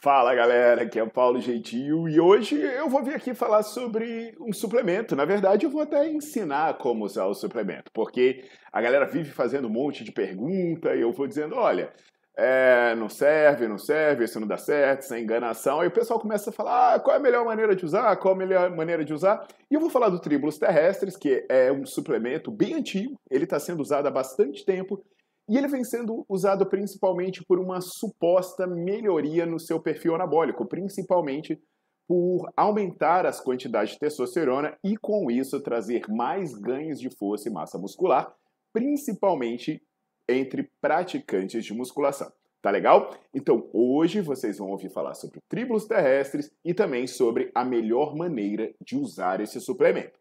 Fala galera, aqui é o Paulo Gentil e hoje eu vou vir aqui falar sobre um suplemento. Na verdade, eu vou até ensinar como usar o suplemento, porque a galera vive fazendo um monte de pergunta e eu vou dizendo: olha, é, não serve, não serve, isso não dá certo, isso é enganação. Aí o pessoal começa a falar: ah, qual é a melhor maneira de usar? Qual é a melhor maneira de usar? E eu vou falar do Tribulus Terrestres, que é um suplemento bem antigo, ele está sendo usado há bastante tempo e ele vem sendo usado principalmente por uma suposta melhoria no seu perfil anabólico, principalmente por aumentar as quantidades de testosterona e com isso trazer mais ganhos de força e massa muscular, principalmente entre praticantes de musculação. Tá legal? Então hoje vocês vão ouvir falar sobre tribulos terrestres e também sobre a melhor maneira de usar esse suplemento.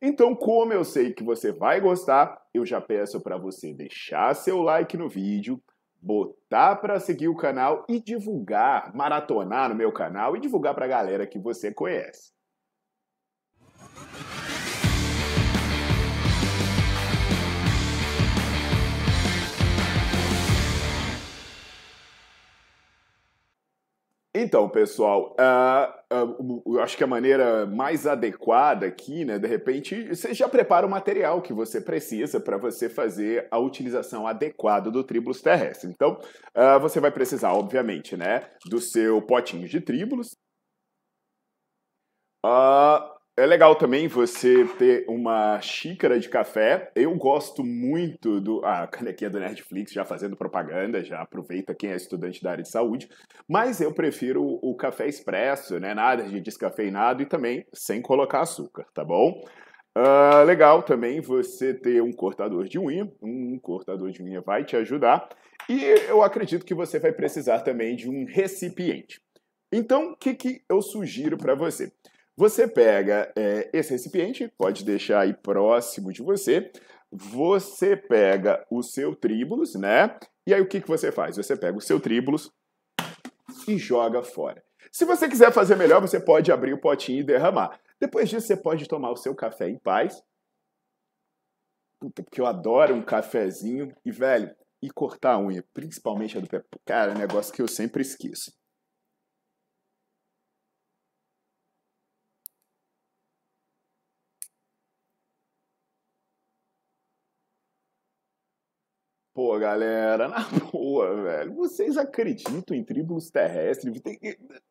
Então, como eu sei que você vai gostar, eu já peço para você deixar seu like no vídeo, botar para seguir o canal e divulgar, maratonar no meu canal e divulgar para a galera que você conhece. Então, pessoal, uh, uh, acho que a maneira mais adequada aqui, né, de repente, você já prepara o material que você precisa para você fazer a utilização adequada do tribulus terrestre. Então, uh, você vai precisar, obviamente, né, do seu potinho de tribulus, uh, é legal também você ter uma xícara de café. Eu gosto muito do. Ah, a canequinha do Netflix já fazendo propaganda, já aproveita quem é estudante da área de saúde. Mas eu prefiro o café expresso, né? Nada de descafeinado e também sem colocar açúcar, tá bom? Uh, legal também você ter um cortador de unha. Um cortador de unha vai te ajudar. E eu acredito que você vai precisar também de um recipiente. Então, o que, que eu sugiro para você? Você pega é, esse recipiente, pode deixar aí próximo de você. Você pega o seu tríbulos, né? E aí o que, que você faz? Você pega o seu tríbulos e joga fora. Se você quiser fazer melhor, você pode abrir o potinho e derramar. Depois disso, você pode tomar o seu café em paz. Puta, porque eu adoro um cafezinho. E, velho, e cortar a unha, principalmente a do pé. Cara, é um negócio que eu sempre esqueço. Pô, galera, na boa, velho. Vocês acreditam em tribos terrestres? Tem,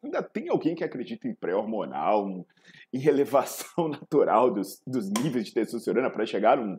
ainda tem alguém que acredita em pré-hormonal, em elevação natural dos, dos níveis de testosterona para chegar num,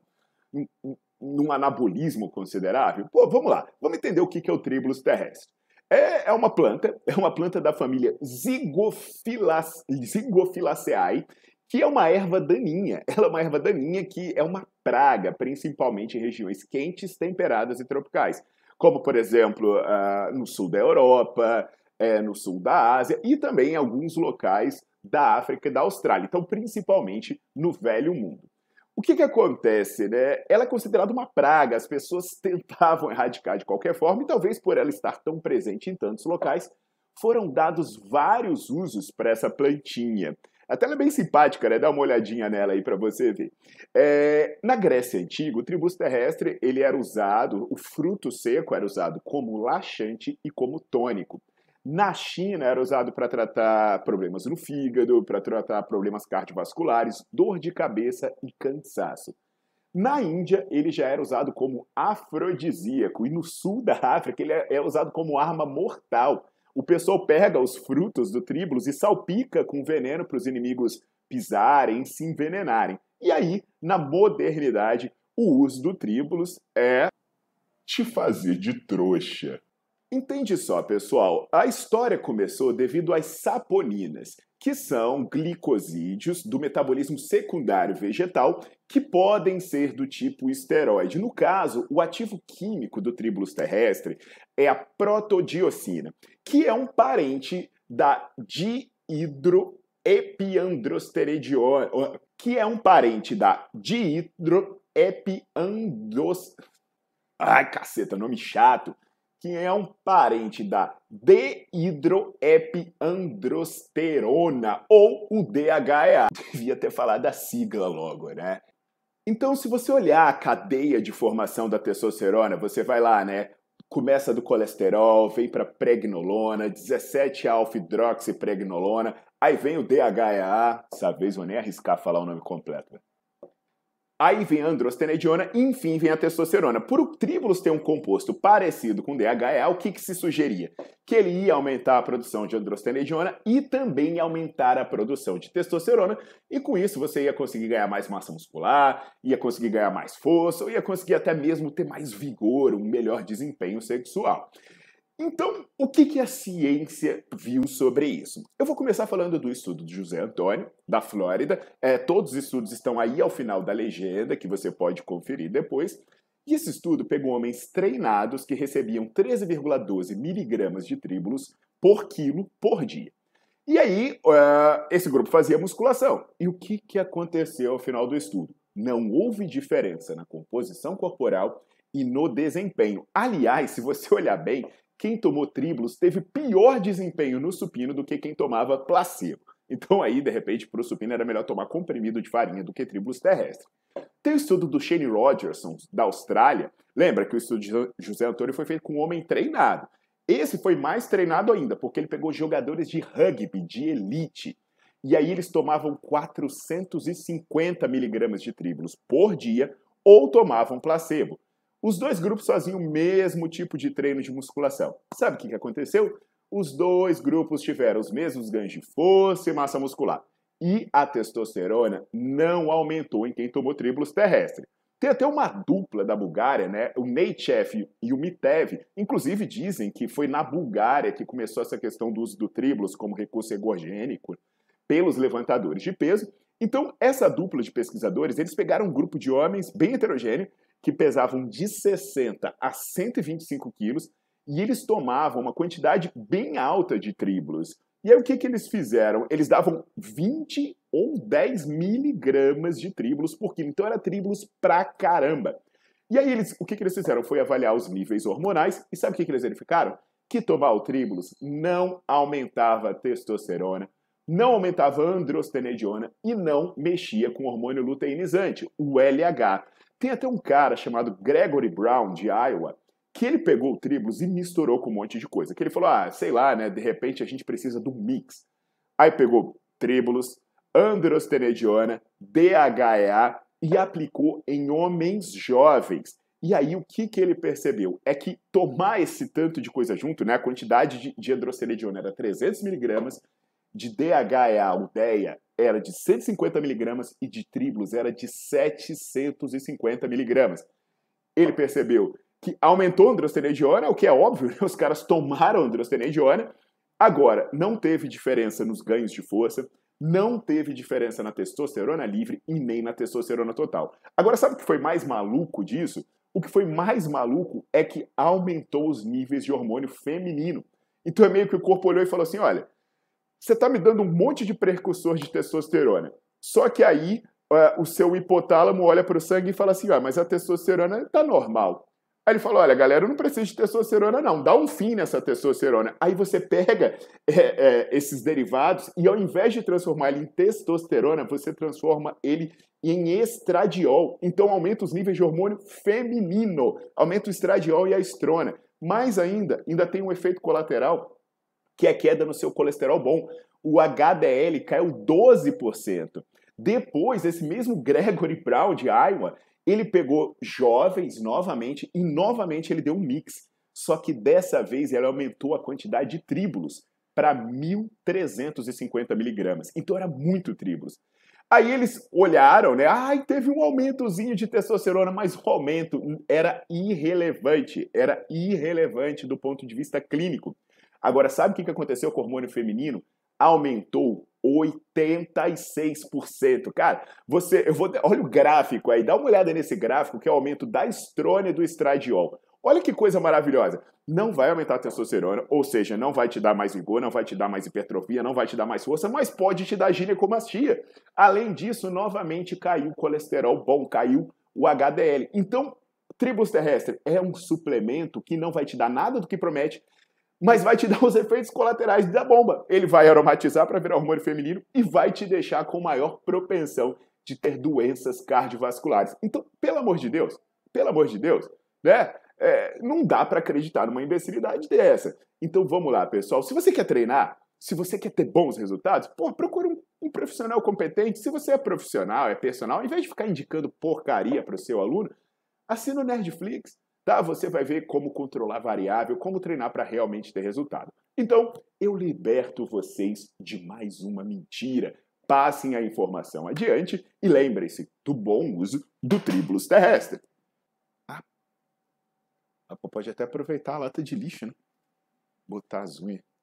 num, anabolismo considerável? Pô, vamos lá. Vamos entender o que, é o tribulus terrestre. É, é uma planta, é uma planta da família Zigofilaceae, que é uma erva daninha. Ela é uma erva daninha que é uma praga, principalmente em regiões quentes, temperadas e tropicais, como, por exemplo, uh, no sul da Europa, eh, no sul da Ásia e também em alguns locais da África e da Austrália, então principalmente no Velho Mundo. O que, que acontece? Né? Ela é considerada uma praga, as pessoas tentavam erradicar de qualquer forma, e talvez por ela estar tão presente em tantos locais, foram dados vários usos para essa plantinha. A tela é bem simpática, né? Dá uma olhadinha nela aí para você ver. É, na Grécia Antiga, o tributo terrestre ele era usado, o fruto seco era usado como laxante e como tônico. Na China, era usado para tratar problemas no fígado, para tratar problemas cardiovasculares, dor de cabeça e cansaço. Na Índia, ele já era usado como afrodisíaco, e no sul da África, ele é, é usado como arma mortal o pessoal pega os frutos do tríbulos e salpica com veneno para os inimigos pisarem, se envenenarem. E aí, na modernidade, o uso do tríbulos é te fazer de trouxa. Entende só, pessoal, a história começou devido às saponinas, que são glicosídeos do metabolismo secundário vegetal que podem ser do tipo esteroide. No caso, o ativo químico do tribulus terrestre é a protodiocina, que é um parente da dihidroepiandrosterediona, que é um parente da dihidroepiandros... Ai, caceta, nome chato que é um parente da deidroepiandrosterona, ou o DHEA. Devia ter falado a sigla logo, né? Então, se você olhar a cadeia de formação da testosterona, você vai lá, né? Começa do colesterol, vem para pregnolona, 17-alfa-hidroxipregnolona, aí vem o DHEA. Dessa vez vou nem arriscar falar o nome completo. Aí vem a androstenediona enfim, vem a testosterona. Por o tribulus ter um composto parecido com DHEA, o que, que se sugeria? Que ele ia aumentar a produção de androstenediona e também aumentar a produção de testosterona, e com isso você ia conseguir ganhar mais massa muscular, ia conseguir ganhar mais força, ou ia conseguir até mesmo ter mais vigor, um melhor desempenho sexual. Então, o que, que a ciência viu sobre isso? Eu vou começar falando do estudo de José Antônio, da Flórida. É, todos os estudos estão aí ao final da legenda, que você pode conferir depois. E esse estudo pegou homens treinados que recebiam 13,12 miligramas de tríbulos por quilo por dia. E aí, uh, esse grupo fazia musculação. E o que, que aconteceu ao final do estudo? Não houve diferença na composição corporal e no desempenho. Aliás, se você olhar bem, quem tomou triplos teve pior desempenho no supino do que quem tomava placebo. Então aí, de repente, para o supino era melhor tomar comprimido de farinha do que tribulus terrestre. Tem o estudo do Shane Rogerson, da Austrália. Lembra que o estudo de José Antônio foi feito com um homem treinado. Esse foi mais treinado ainda, porque ele pegou jogadores de rugby, de elite. E aí eles tomavam 450 miligramas de tribulus por dia ou tomavam placebo. Os dois grupos faziam o mesmo tipo de treino de musculação. Sabe o que, aconteceu? Os dois grupos tiveram os mesmos ganhos de força e massa muscular. E a testosterona não aumentou em quem tomou tribulus terrestre. Tem até uma dupla da Bulgária, né? O Neitchev e o Mitev. Inclusive dizem que foi na Bulgária que começou essa questão do uso do tribulus como recurso egogênico pelos levantadores de peso. Então, essa dupla de pesquisadores, eles pegaram um grupo de homens bem heterogêneo que pesavam de 60 a 125 quilos e eles tomavam uma quantidade bem alta de tríbulos. E aí o que, que eles fizeram? Eles davam 20 ou 10 miligramas de tríbulos por quilo. Então era tríbulos pra caramba. E aí eles, o que, que eles fizeram? Foi avaliar os níveis hormonais e sabe o que, que eles verificaram? Que tomar o tríbulos não aumentava a testosterona, não aumentava a androstenediona e não mexia com o hormônio luteinizante, o LH. Tem até um cara chamado Gregory Brown, de Iowa, que ele pegou o Tribulus e misturou com um monte de coisa. Que ele falou, ah, sei lá, né, de repente a gente precisa do mix. Aí pegou Tribulus, Androstenediona, DHEA e aplicou em homens jovens. E aí o que, que ele percebeu? É que tomar esse tanto de coisa junto, né, a quantidade de, de androstenediona era 300 miligramas, de DHA o aldeia era de 150 miligramas e de tribulus era de 750 miligramas. Ele percebeu que aumentou a androstenediona, o que é óbvio, né? os caras tomaram androstenediona. Agora, não teve diferença nos ganhos de força, não teve diferença na testosterona livre e nem na testosterona total. Agora, sabe o que foi mais maluco disso? O que foi mais maluco é que aumentou os níveis de hormônio feminino. Então é meio que o corpo olhou e falou assim: olha, você está me dando um monte de precursor de testosterona. Só que aí é, o seu hipotálamo olha para o sangue e fala assim: ah, mas a testosterona está normal. Aí ele fala: olha, galera, eu não preciso de testosterona, não, dá um fim nessa testosterona. Aí você pega é, é, esses derivados e ao invés de transformar ele em testosterona, você transforma ele em estradiol. Então aumenta os níveis de hormônio feminino, aumenta o estradiol e a estrona. Mais ainda, ainda tem um efeito colateral que é queda no seu colesterol bom. O HDL caiu 12%. Depois, esse mesmo Gregory Brown de Iowa, ele pegou jovens novamente e novamente ele deu um mix. Só que dessa vez ele aumentou a quantidade de tríbulos para 1.350 miligramas. Então era muito tríbulos. Aí eles olharam, né? Ai, teve um aumentozinho de testosterona, mas o aumento era irrelevante, era irrelevante do ponto de vista clínico. Agora, sabe o que aconteceu com o hormônio feminino? Aumentou 86%. Cara, você, eu vou, olha o gráfico aí, dá uma olhada nesse gráfico que é o aumento da estrone e do estradiol. Olha que coisa maravilhosa. Não vai aumentar a testosterona, ou seja, não vai te dar mais vigor, não vai te dar mais hipertrofia, não vai te dar mais força, mas pode te dar ginecomastia. Além disso, novamente caiu o colesterol bom, caiu o HDL. Então, Tribus Terrestre é um suplemento que não vai te dar nada do que promete mas vai te dar os efeitos colaterais da bomba. Ele vai aromatizar para virar hormônio feminino e vai te deixar com maior propensão de ter doenças cardiovasculares. Então, pelo amor de Deus, pelo amor de Deus, né? É, não dá para acreditar numa imbecilidade dessa. Então vamos lá, pessoal. Se você quer treinar, se você quer ter bons resultados, pô, procura um, um profissional competente. Se você é profissional, é personal, ao invés de ficar indicando porcaria para o seu aluno, assina o Netflix Tá? Você vai ver como controlar variável, como treinar para realmente ter resultado. Então, eu liberto vocês de mais uma mentira. Passem a informação adiante e lembrem-se do bom uso do tribulus terrestre. Ah, pode até aproveitar a lata de lixo, né? Botar as unhas.